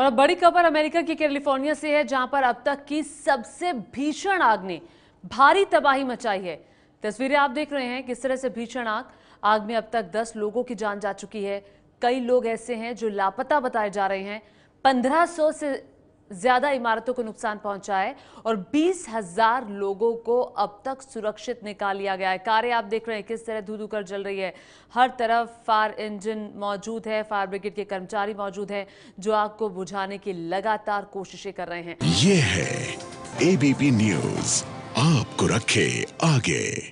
और अब बड़ी खबर अमेरिका की कैलिफोर्निया से है जहां पर अब तक की सबसे भीषण आग ने भारी तबाही मचाई है तस्वीरें आप देख रहे हैं किस तरह से भीषण आग आग में अब तक 10 लोगों की जान जा चुकी है कई लोग ऐसे हैं जो लापता बताए जा रहे हैं 1500 से ज्यादा इमारतों को नुकसान पहुंचा है और बीस हजार लोगों को अब तक सुरक्षित निकाल लिया गया है कारें आप देख रहे हैं किस तरह धू कर जल रही है हर तरफ फायर इंजन मौजूद है फायर ब्रिगेड के कर्मचारी मौजूद हैं जो आग को बुझाने की लगातार कोशिशें कर रहे हैं ये है एबीपी न्यूज आपको रखे आगे